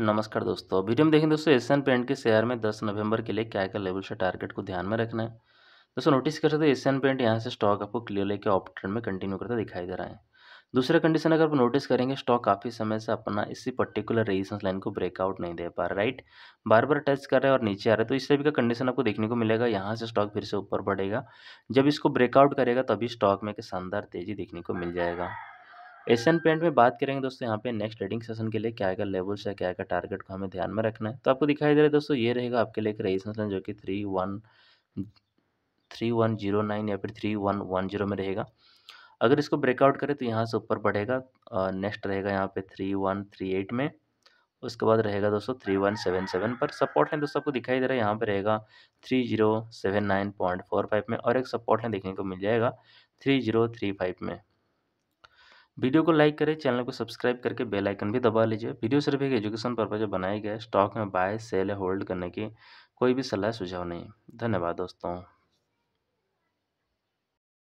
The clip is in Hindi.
नमस्कार दोस्तों वीडियो में देखें दोस्तों एशियन पेंट के शेयर में 10 नवंबर के लिए क्या क्या लेवल से टारगेट को ध्यान में रखना है दोस्तों नोटिस कर सकते हैं एशियन पेंट यहाँ से स्टॉक आपको क्लियर लेके ऑप ट्रेंड में कंटिन्यू करता दिखाई दे रहा है दूसरा कंडीशन अगर आप नोटिस करेंगे स्टॉक काफ़ी समय से अपना इसी पर्टिकुलर रेजिस्टेंस लाइन को ब्रेकआउट नहीं दे पा रहा राइट बार बार टच कर रहे हैं और नीचे आ रहे तो इस टाइप का कंडीशन आपको देखने को मिलेगा यहाँ से स्टॉक फिर से ऊपर बढ़ेगा जब इसको ब्रेकआउट करेगा तभी स्टॉक में एक शानदार तेज़ी देखने को मिल जाएगा एशियन पेंट में बात करेंगे दोस्तों यहाँ पे नेक्स्ट ट्रेडिंग सेशन के लिए क्या क्या लेवल्स या क्या क्या टारगेट को हमें ध्यान में रखना है तो आपको दिखाई दे रहा है दोस्तों ये रहेगा आपके लिए एक रेजिस्टेंस लाइन जो कि three one three one zero nine या फिर थ्री वन वन जीरो में रहेगा अगर इसको ब्रेकआउट करें तो यहाँ से ऊपर बढ़ेगा नेक्स्ट रहेगा यहाँ पे थ्री वन थ्री एट में उसके बाद रहेगा दोस्तों थ्री वन सेवन सेवन पर सपोर्ट लाइन दोस्तों आपको दिखाई दे रहा है यहाँ पे रहेगा three zero seven nine point four five में और एक सपोर्ट लाइन देखने को मिल जाएगा थ्री जीरो थ्री फाइव में वीडियो को लाइक करें चैनल को सब्सक्राइब करके बेल आइकन भी दबा लीजिए वीडियो सिर्फ एक एजुकेशन पर्पज बनाया गया स्टॉक में बाय सेल होल्ड करने की कोई भी सलाह सुझाव नहीं धन्यवाद दोस्तों